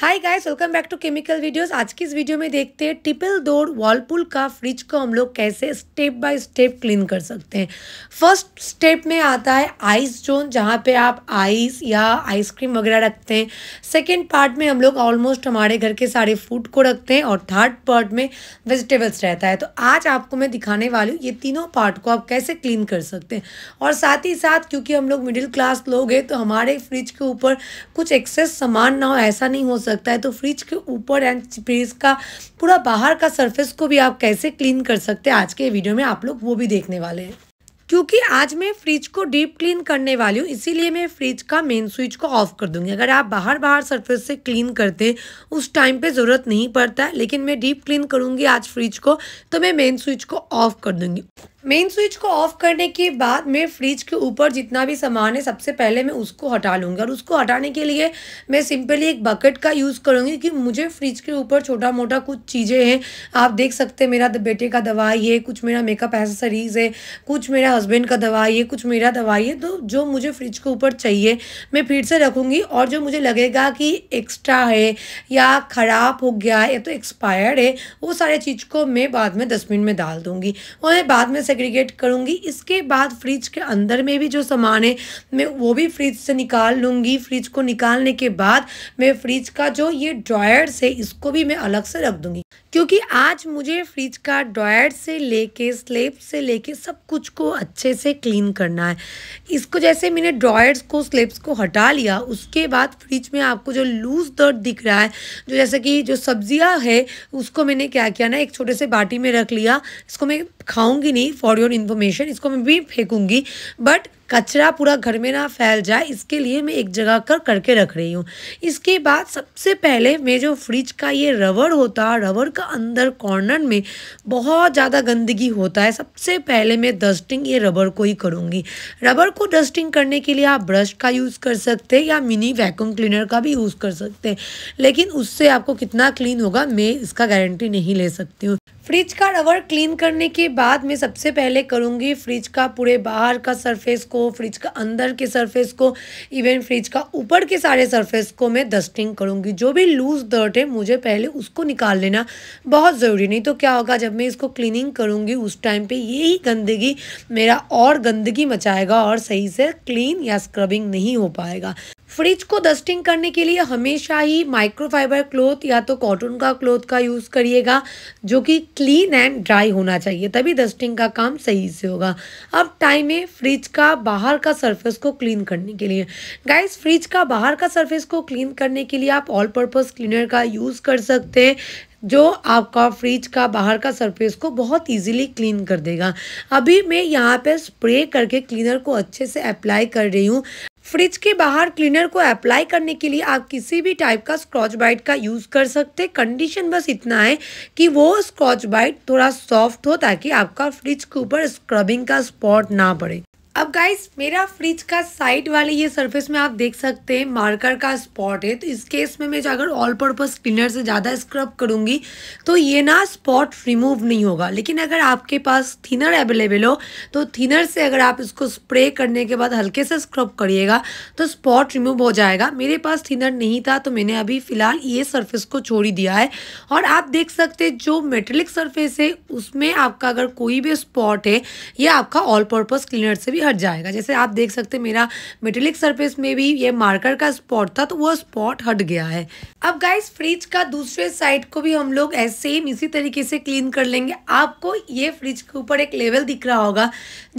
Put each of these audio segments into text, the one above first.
hi guys welcome back to chemical videos आज की इस वीडियो में देखते हैं टिपल दौड़ वॉलपूल का फ्रिज को हम लोग कैसे स्टेप बाय स्टेप क्लीन कर सकते हैं फर्स्ट स्टेप में आता है आइस जोन जहाँ पे आप आइस या आइसक्रीम वगैरह रखते हैं सेकंड पार्ट में हम लोग ऑलमोस्ट हमारे घर के सारे फूड को रखते हैं और थर्ड पार्ट में वेजिटेबल्स रहता है तो आज आपको मैं दिखाने वाली हूँ ये तीनों पार्ट को आप कैसे क्लीन कर सकते हैं और साथ ही साथ क्योंकि हम लोग मिडिल क्लास लोग हैं तो हमारे फ्रिज के ऊपर कुछ एक्सेस सामान ना हो ऐसा नहीं हो सकता सकता है तो फ्रिज के ऊपर एंड फ्रिज का पूरा बाहर का सरफेस को भी आप कैसे क्लीन कर सकते हैं आज के वीडियो में आप लोग वो भी देखने वाले हैं क्योंकि आज मैं फ्रिज को डीप क्लीन करने वाली हूँ इसीलिए मैं फ्रिज का मेन स्विच को ऑफ कर दूंगी अगर आप बाहर बाहर सरफेस से क्लीन करते उस टाइम पे ज़रूरत नहीं पड़ता है लेकिन मैं डीप क्लीन करूँगी आज फ्रिज को तो मैं मेन स्विच को ऑफ कर दूंगी मेन स्विच को ऑफ करने के बाद मैं फ्रिज के ऊपर जितना भी सामान है सबसे पहले मैं उसको हटा लूँगी और उसको हटाने के लिए मैं सिंपली एक बकेट का यूज़ करूँगी कि मुझे फ्रिज के ऊपर छोटा मोटा कुछ चीज़ें हैं आप देख सकते हैं मेरा बेटे का दवाई है कुछ मेरा मेकअप एसेसरीज़ है कुछ मेरा हस्बैंड का दवाई है कुछ मेरा दवाई है तो जो मुझे फ्रिज के ऊपर चाहिए मैं फिर से रखूँगी और जो मुझे लगेगा कि एक्स्ट्रा है या ख़राब हो गया है या तो एक्सपायर्ड है वो सारे चीज़ को मैं बाद में डस्टबिन में डाल दूँगी और बाद में सेग्रीगेट करूँगी इसके बाद फ्रिज के अंदर में भी जो सामान है मैं वो भी फ्रिज से निकाल लूँगी फ्रिज को निकालने के बाद मैं फ्रिज का जो ये ड्रायर्स है इसको भी मैं अलग से रख दूँगी क्योंकि आज मुझे फ्रिज का ड्रॉयर से लेके स्लेब से लेके सब कुछ को अच्छे से क्लीन करना है इसको जैसे मैंने ड्रॉयर्स को स्लेब्स को हटा लिया उसके बाद फ्रिज में आपको जो लूज़ दर्द दिख रहा है जो जैसे कि जो सब्जियां है उसको मैंने क्या किया ना एक छोटे से बाटी में रख लिया इसको मैं खाऊंगी नहीं फॉर योर इन्फॉर्मेशन इसको मैं भी फेंकूँगी बट कचरा पूरा घर में ना फैल जाए इसके लिए मैं एक जगह कर करके रख रही हूँ इसके बाद सबसे पहले मैं जो फ्रिज का ये रबड़ होता है रबड़ का अंदर कॉर्नर में बहुत ज़्यादा गंदगी होता है सबसे पहले मैं डस्टिंग ये रबड़ को ही करूँगी रबड़ को डस्टिंग करने के लिए आप ब्रश का यूज़ कर सकते हैं या मिनी वैक्यूम क्लीनर का भी यूज़ कर सकते हैं लेकिन उससे आपको कितना क्लीन होगा मैं इसका गारंटी नहीं ले सकती हूँ फ्रिज का रबर क्लीन करने के बाद मैं सबसे पहले करूँगी फ्रिज का पूरे बाहर का सरफेस को फ्रिज का अंदर के सरफेस को इवन फ्रिज का ऊपर के सारे सरफेस को मैं डस्टिंग करूँगी जो भी लूज़ डर्ट है मुझे पहले उसको निकाल लेना बहुत ज़रूरी नहीं तो क्या होगा जब मैं इसको क्लीनिंग करूँगी उस टाइम पर यही गंदगी मेरा और गंदगी मचाएगा और सही से क्लीन या स्क्रबिंग नहीं हो पाएगा फ्रिज को डस्टिंग करने के लिए हमेशा ही माइक्रोफाइबर क्लोथ या तो कॉटन का क्लोथ का यूज़ करिएगा जो कि क्लीन एंड ड्राई होना चाहिए तभी डस्टिंग का काम सही से होगा अब टाइम है फ्रिज का बाहर का सरफेस को क्लीन करने के लिए गाइस फ्रिज का बाहर का सरफेस को क्लीन करने के लिए आप ऑल पर्पज़ क्लीनर का यूज़ कर सकते हैं जो आपका फ्रिज का बाहर का सरफेस को बहुत इजीली क्लीन कर देगा अभी मैं यहाँ पे स्प्रे करके क्लीनर को अच्छे से अप्लाई कर रही हूँ फ्रिज के बाहर क्लीनर को अप्लाई करने के लिए आप किसी भी टाइप का स्क्रॉच बाइट का यूज़ कर सकते कंडीशन बस इतना है कि वो स्क्रॉच बाइट थोड़ा सॉफ्ट हो ताकि आपका फ्रिज के ऊपर स्क्रबिंग का स्पॉट ना पड़े अब गाइस मेरा फ्रिज का साइड वाले ये सरफेस में आप देख सकते हैं मार्कर का स्पॉट है तो इस केस में मैं अगर ऑल पर्पज़ क्लीनर से ज़्यादा स्क्रब करूँगी तो ये ना स्पॉट रिमूव नहीं होगा लेकिन अगर आपके पास थिनर अवेलेबल हो तो थिनर से अगर आप इसको स्प्रे करने के बाद हल्के से स्क्रब करिएगा तो स्पॉट रिमूव हो जाएगा मेरे पास थिनर नहीं था तो मैंने अभी फ़िलहाल ये सर्फेस को छोड़ ही दिया है और आप देख सकते जो मेटेलिक सर्फेस है उसमें आपका अगर कोई भी स्पॉट है यह आपका ऑल पर्पज़ क्लीनर से भी भी हट जाएगा जैसे आप देख सकते हैं मेरा मेटेलिक सरफेस में भी ये मार्कर का स्पॉट था तो वो स्पॉट हट गया है अब गाइस फ्रिज का दूसरे साइड को भी हम लोग ही इसी तरीके से क्लीन कर लेंगे आपको ये फ्रिज के ऊपर एक लेवल दिख रहा होगा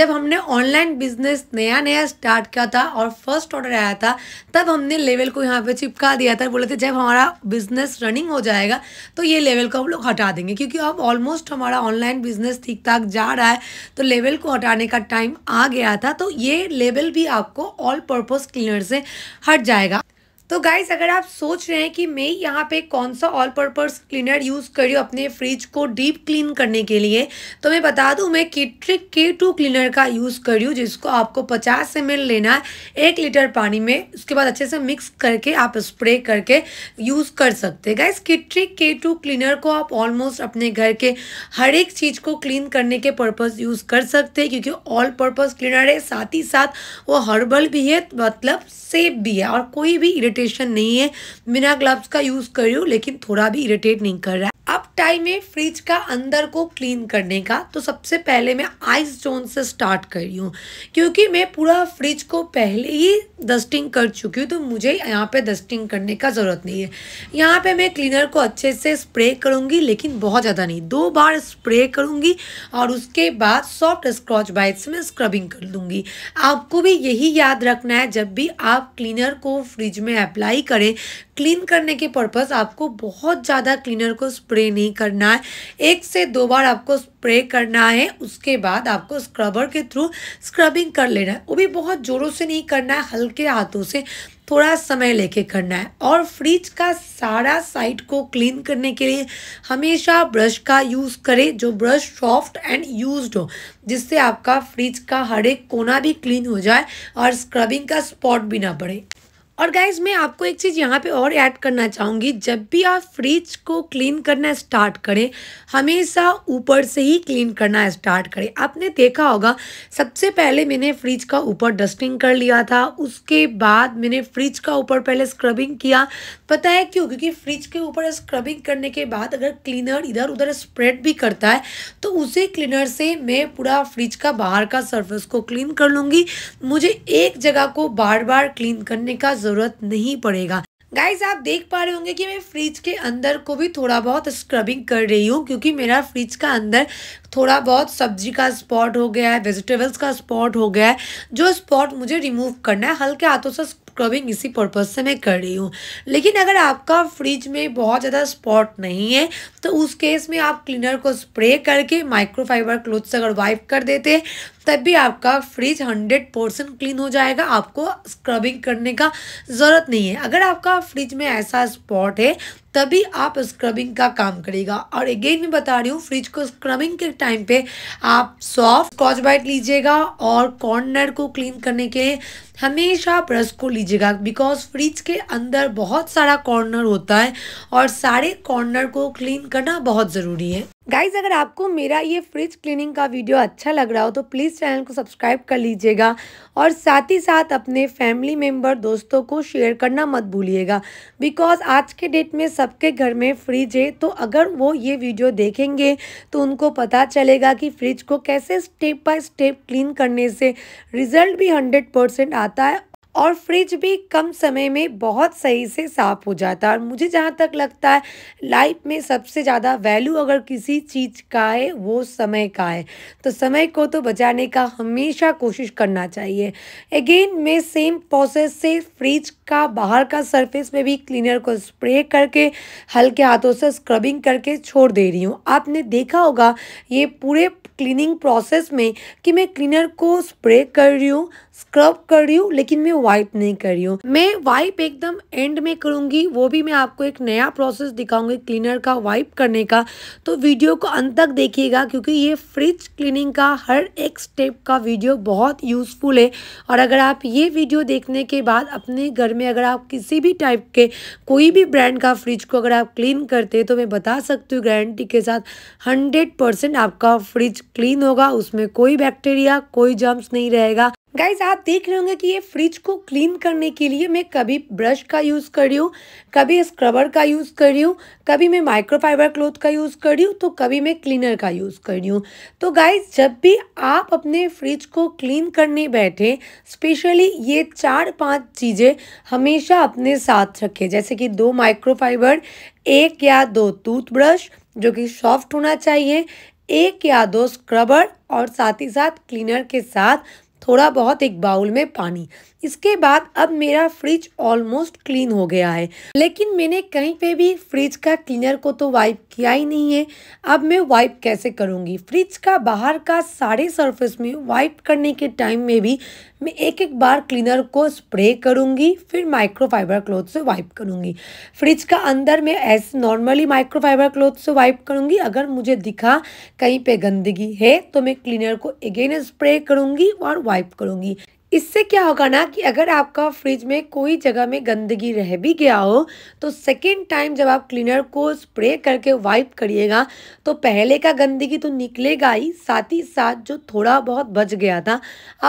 जब हमने ऑनलाइन बिजनेस नया नया स्टार्ट किया था और फर्स्ट ऑर्डर आया था तब हमने लेवल को यहाँ पे चिपका दिया था बोले थे जब हमारा बिजनेस रनिंग हो जाएगा तो ये लेवल को हम लोग हटा देंगे क्योंकि अब ऑलमोस्ट हमारा ऑनलाइन बिजनेस ठीक ठाक जा रहा है तो लेवल को हटाने का टाइम आ गया आया था तो ये लेबल भी आपको ऑल पर्पज़ क्लीनर से हट जाएगा तो गाइज अगर आप सोच रहे हैं कि मैं यहाँ पे कौन सा ऑल पर्पज़ क्लीनर यूज़ करी अपने फ्रिज को डीप क्लीन करने के लिए तो मैं बता दूँ मैं किट्रिक के टू क्लीनर का यूज़ करी हूँ जिसको आपको पचास एम लेना है एक लीटर पानी में उसके बाद अच्छे से मिक्स करके आप स्प्रे करके यूज़ कर सकते हैं गाइज किट्रिक के टू क्लीनर को आप ऑलमोस्ट अपने घर के हर एक चीज़ को क्लीन करने के पर्पज़ यूज़ कर सकते हैं क्योंकि ऑल पर्पज़ क्लीनर है साथ ही साथ वो हर्बल भी है मतलब सेफ भी है और कोई भी इरिटेट इरिटेशन नहीं है बिना ग्लव्स का यूज़ कर रही हूँ लेकिन थोड़ा भी इरिटेट नहीं कर रहा है आप टाइम है फ्रिज का अंदर को क्लीन करने का तो सबसे पहले मैं आइस जोन से स्टार्ट कर रही हूँ क्योंकि मैं पूरा फ्रिज को पहले ही डस्टिंग कर चुकी हूँ तो मुझे यहाँ पे डस्टिंग करने का ज़रूरत नहीं है यहाँ पे मैं क्लीनर को अच्छे से स्प्रे करूँगी लेकिन बहुत ज़्यादा नहीं दो बार स्प्रे करूँगी और उसके बाद सॉफ्ट स्क्रॉच बाइट से मैं स्क्रबिंग कर दूँगी आपको भी यही याद रखना है जब भी आप क्लीनर को फ्रिज में अप्लाई करें क्लीन करने के पर्पज़ आपको बहुत ज़्यादा क्लीनर को स्प्रे नहीं नहीं करना है एक से दो बार आपको स्प्रे करना है उसके बाद आपको स्क्रबर के थ्रू स्क्रबिंग कर लेना है वो भी बहुत ज़ोरों से नहीं करना है हल्के हाथों से थोड़ा समय लेके करना है और फ्रिज का सारा साइड को क्लीन करने के लिए हमेशा ब्रश का यूज़ करें जो ब्रश सॉफ्ट एंड यूज्ड हो जिससे आपका फ्रिज का हर एक कोना भी क्लीन हो जाए और स्क्रबिंग का स्पॉट भी ना पड़े और गाइज मैं आपको एक चीज़ यहाँ पे और ऐड करना चाहूँगी जब भी आप फ्रिज को क्लीन करना स्टार्ट करें हमेशा ऊपर से ही क्लीन करना स्टार्ट करें आपने देखा होगा सबसे पहले मैंने फ्रिज का ऊपर डस्टिंग कर लिया था उसके बाद मैंने फ्रिज का ऊपर पहले स्क्रबिंग किया पता है क्यों क्योंकि फ्रिज के ऊपर स्क्रबिंग करने के बाद अगर क्लीनर इधर उधर स्प्रेड भी करता है तो उसी क्लीनर से मैं पूरा फ्रिज का बाहर का सर्फेस को क्लीन कर लूँगी मुझे एक जगह को बार बार क्लीन करने का ज़रूरत नहीं पड़ेगा गाइज आप देख पा रहे होंगे कि मैं फ्रिज के अंदर को भी थोड़ा बहुत स्क्रबिंग कर रही हूँ क्योंकि मेरा फ्रिज का अंदर थोड़ा बहुत सब्जी का स्पॉट हो गया है वेजिटेबल्स का स्पॉट हो गया है जो स्पॉट मुझे रिमूव करना है हल्के हाथों से स्क्रबिंग इसी पर्पज़ से मैं कर रही हूँ लेकिन अगर आपका फ्रिज में बहुत ज़्यादा स्पॉट नहीं है तो उस केस में आप क्लीनर को स्प्रे करके माइक्रोफाइबर क्लोथ से अगर वाइप कर देते तब भी आपका फ्रिज हंड्रेड परसेंट क्लीन हो जाएगा आपको स्क्रबिंग करने का ज़रूरत नहीं है अगर आपका फ्रिज में ऐसा स्पॉट है तभी आप स्क्रबिंग का काम करेगा और अगेन मैं बता रही हूँ फ्रिज को स्क्रबिंग के टाइम पे आप सॉफ्ट स्कॉच बाइट लीजिएगा और कॉर्नर को क्लीन करने के लिए हमेशा ब्रश को लीजिएगा बिकॉज फ्रिज के अंदर बहुत सारा कॉर्नर होता है और सारे कॉर्नर को क्लीन करना बहुत ज़रूरी है गाइज अगर आपको मेरा ये फ्रिज क्लीनिंग का वीडियो अच्छा लग रहा हो तो प्लीज़ चैनल को सब्सक्राइब कर लीजिएगा और साथ ही साथ अपने फैमिली मेम्बर दोस्तों को शेयर करना मत भूलिएगा बिकॉज आज के डेट में सबके घर में फ्रिज है तो अगर वो ये वीडियो देखेंगे तो उनको पता चलेगा कि फ्रिज को कैसे स्टेप बाय स्टेप क्लीन करने से रिज़ल्ट भी हंड्रेड परसेंट आता है और फ्रिज भी कम समय में बहुत सही से साफ़ हो जाता है और मुझे जहाँ तक लगता है लाइफ में सबसे ज़्यादा वैल्यू अगर किसी चीज़ का है वो समय का है तो समय को तो बचाने का हमेशा कोशिश करना चाहिए अगेन मैं सेम प्रोसेस से फ्रिज का बाहर का सरफेस में भी क्लीनर को स्प्रे करके हल्के हाथों से स्क्रबिंग करके छोड़ दे रही हूँ आपने देखा होगा ये पूरे क्लीनिंग प्रोसेस में कि मैं क्लीनर को स्प्रे कर रही हूँ स्क्रब कर रही हूँ लेकिन मैं वाइप नहीं कर रही हूँ मैं वाइप एकदम एंड में करूँगी वो भी मैं आपको एक नया प्रोसेस दिखाऊंगी क्लीनर का वाइप करने का तो वीडियो को अंत तक देखिएगा क्योंकि ये फ्रिज क्लीनिंग का हर एक स्टेप का वीडियो बहुत यूज़फुल है और अगर आप ये वीडियो देखने के बाद अपने घर में अगर आप किसी भी टाइप के कोई भी ब्रांड का फ्रिज को अगर आप क्लीन करते हैं तो मैं बता सकती हूँ गारंटी के साथ हंड्रेड परसेंट आपका फ्रिज क्लीन होगा उसमें कोई बैक्टीरिया कोई जम्स नहीं रहेगा गाइज आप देख रहे होंगे कि ये फ्रिज को क्लीन करने के लिए मैं कभी ब्रश का यूज़ कर रही हूँ कभी स्क्रबर का यूज़ कर रही हूँ कभी मैं माइक्रोफाइबर क्लोथ का यूज़ कर रही हूँ तो कभी मैं क्लीनर का यूज़ कर रही हूँ तो गाइज जब भी आप अपने फ्रिज को क्लीन करने बैठे स्पेशली ये चार पाँच चीज़ें हमेशा अपने साथ रखें जैसे कि दो माइक्रोफाइबर एक या दो टूथब्रश जो कि सॉफ्ट होना चाहिए एक या दो स्क्रबर और साथ ही साथ क्लीनर के साथ थोड़ा बहुत एक बाउल में पानी इसके बाद अब मेरा फ्रिज ऑलमोस्ट क्लीन हो गया है लेकिन मैंने कहीं पे भी फ्रिज का क्लीनर को तो वाइप किया ही नहीं है अब मैं वाइप कैसे करूँगी फ्रिज का बाहर का सारे सरफेस में वाइप करने के टाइम में भी मैं एक एक बार क्लीनर को स्प्रे करूँगी फिर माइक्रोफाइबर क्लोथ से वाइप करूँगी फ्रिज का अंदर मैं ऐसे नॉर्मली माइक्रोफाइबर क्लोथ से वाइप करूँगी अगर मुझे दिखा कहीं पे गंदगी है तो मैं क्लीनर को अगेन स्प्रे करूँगी और वाइप करूँगी इससे क्या होगा ना कि अगर आपका फ्रिज में कोई जगह में गंदगी रह भी गया हो तो सेकेंड टाइम जब आप क्लीनर को स्प्रे करके वाइप करिएगा तो पहले का गंदगी तो निकलेगा ही साथ ही साथ जो थोड़ा बहुत बच गया था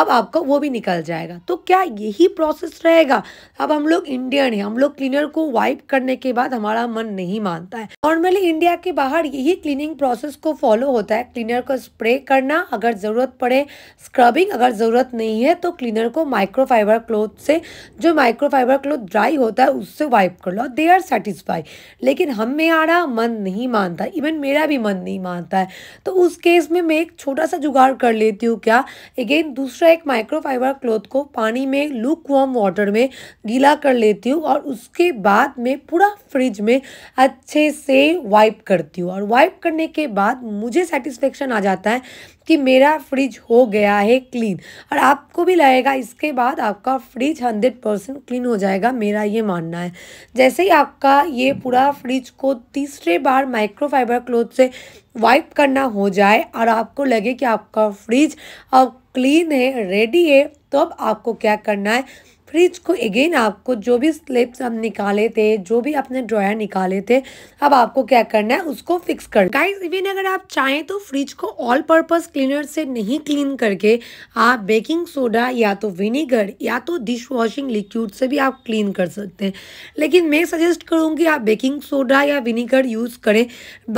अब आपका वो भी निकल जाएगा तो क्या यही प्रोसेस रहेगा अब हम लोग इंडियन है हम लोग क्लीनर को वाइप करने के बाद हमारा मन नहीं मानता है नॉर्मली इंडिया के बाहर यही क्लीनिंग प्रोसेस को फॉलो होता है क्लीनर को स्प्रे करना अगर ज़रूरत पड़े स्क्रबिंग अगर ज़रूरत नहीं है तो क्लीनर को माइक्रोफाइबर क्लोथ से जो माइक्रोफाइबर क्लोथ ड्राई होता है उससे वाइप कर लो दे आर सेटिस्फाई लेकिन हम में आ रहा मन नहीं मानता इवन मेरा भी मन नहीं मानता है तो उस केस में मैं एक छोटा सा जुगाड़ कर लेती हूँ क्या अगेन दूसरा एक माइक्रोफाइबर क्लोथ को पानी में लूक वॉर्म वाटर में गीला कर लेती हूँ और उसके बाद में पूरा फ्रिज में अच्छे से वाइप करती हूँ और वाइप करने के बाद मुझे सेटिस्फेक्शन आ जाता है कि मेरा फ्रिज हो गया है क्लीन और आपको भी लगे जाएगा इसके बाद आपका फ्रिज हंड्रेड परसेंट क्लीन हो जाएगा मेरा ये मानना है जैसे ही आपका ये पूरा फ्रिज को तीसरे बार माइक्रोफाइबर क्लोथ से वाइप करना हो जाए और आपको लगे कि आपका फ्रिज अब क्लीन है रेडी है तो अब आपको क्या करना है फ्रिज को अगेन आपको जो भी स्लिप्स हम निकाले थे जो भी अपने ड्रॉयर निकाले थे अब आपको क्या करना है उसको फिक्स कर गाइस इवन अगर आप चाहें तो फ्रिज को ऑल पर्पस क्लीनर से नहीं क्लीन करके आप बेकिंग सोडा या तो विनीगर या तो डिश वॉशिंग लिक्विड से भी आप क्लीन कर सकते हैं लेकिन मैं सजेस्ट करूँगी आप बेकिंग सोडा या विनीगर यूज़ करें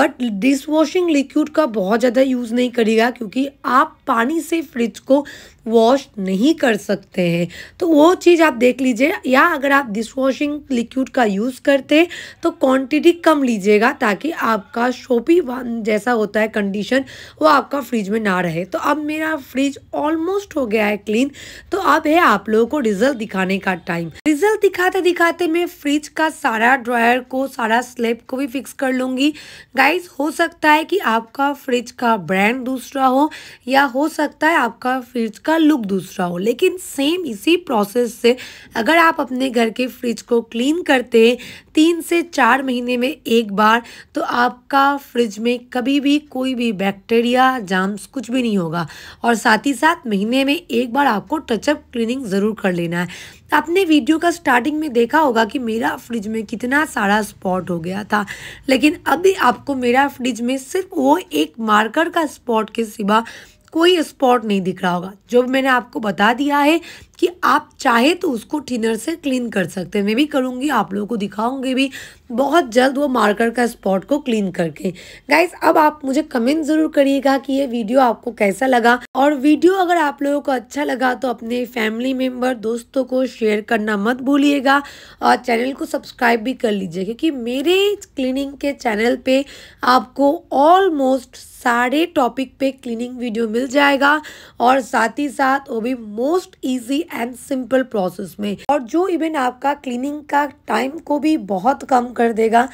बट डिश वॉशिंग लिक्विड का बहुत ज़्यादा यूज़ नहीं करेगा क्योंकि आप पानी से फ्रिज को वॉश नहीं कर सकते हैं तो वो चीज़ आप देख लीजिए या अगर आप डिश वॉशिंग लिक्विड का यूज़ करते तो क्वांटिटी कम लीजिएगा ताकि आपका शोपी जैसा होता है कंडीशन वो आपका फ्रिज में ना रहे तो अब मेरा फ्रिज ऑलमोस्ट हो गया है क्लीन तो अब है आप लोगों को रिजल्ट दिखाने का टाइम रिजल्ट दिखाते दिखाते मैं फ्रिज का सारा ड्रायर को सारा स्लेब को भी फिक्स कर लूँगी गाइज हो सकता है कि आपका फ्रिज का ब्रांड दूसरा हो या हो सकता है आपका फ्रिज का उसका लुक दूसरा हो लेकिन सेम इसी प्रोसेस से अगर आप अपने घर के फ्रिज को क्लीन करते हैं तीन से चार महीने में एक बार तो आपका फ्रिज में कभी भी कोई भी बैक्टीरिया जाम्स कुछ भी नहीं होगा और साथ ही साथ महीने में एक बार आपको टचअप क्लीनिंग ज़रूर कर लेना है आपने वीडियो का स्टार्टिंग में देखा होगा कि मेरा फ्रिज में कितना सारा स्पॉट हो गया था लेकिन अभी आपको मेरा फ्रिज में सिर्फ वो एक मार्कर का स्पॉट के सिवा कोई स्पॉट नहीं दिख रहा होगा जो मैंने आपको बता दिया है कि आप चाहे तो उसको थिनर से क्लीन कर सकते हैं मैं भी करूँगी आप लोगों को दिखाऊंगी भी बहुत जल्द वो मार्कर का स्पॉट को क्लीन करके गाइज अब आप मुझे कमेंट ज़रूर करिएगा कि ये वीडियो आपको कैसा लगा और वीडियो अगर आप लोगों को अच्छा लगा तो अपने फैमिली मेंबर दोस्तों को शेयर करना मत भूलिएगा और चैनल को सब्सक्राइब भी कर लीजिए क्योंकि मेरे क्लीनिंग के चैनल पे आपको ऑलमोस्ट सारे टॉपिक पे क्लीनिंग वीडियो मिल जाएगा और साथ ही साथ वो भी most easy and simple process में और जो इवन आपका क्लीनिंग का टाइम को भी बहुत कम कर कर देगा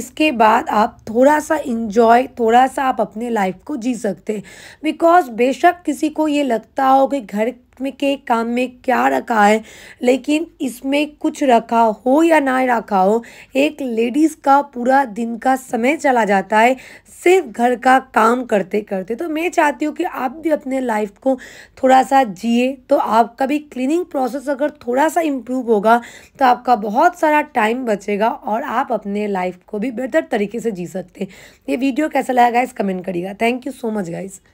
इसके बाद आप थोड़ा सा इन्जॉय थोड़ा सा आप अपने लाइफ को जी सकते बिकॉज बेशक किसी को ये लगता हो कि घर में के काम में क्या रखा है लेकिन इसमें कुछ रखा हो या ना रखा हो एक लेडीज़ का पूरा दिन का समय चला जाता है सिर्फ घर का काम करते करते तो मैं चाहती हूँ कि आप भी अपने लाइफ को थोड़ा सा जिए तो आपका भी क्लीनिंग प्रोसेस अगर थोड़ा सा इम्प्रूव होगा तो आपका बहुत सारा टाइम बचेगा और आप अपने लाइफ को भी बेहतर तरीके से जी सकते हैं ये वीडियो कैसा लगा गाइस कमेंट करिएगा thank you so much guys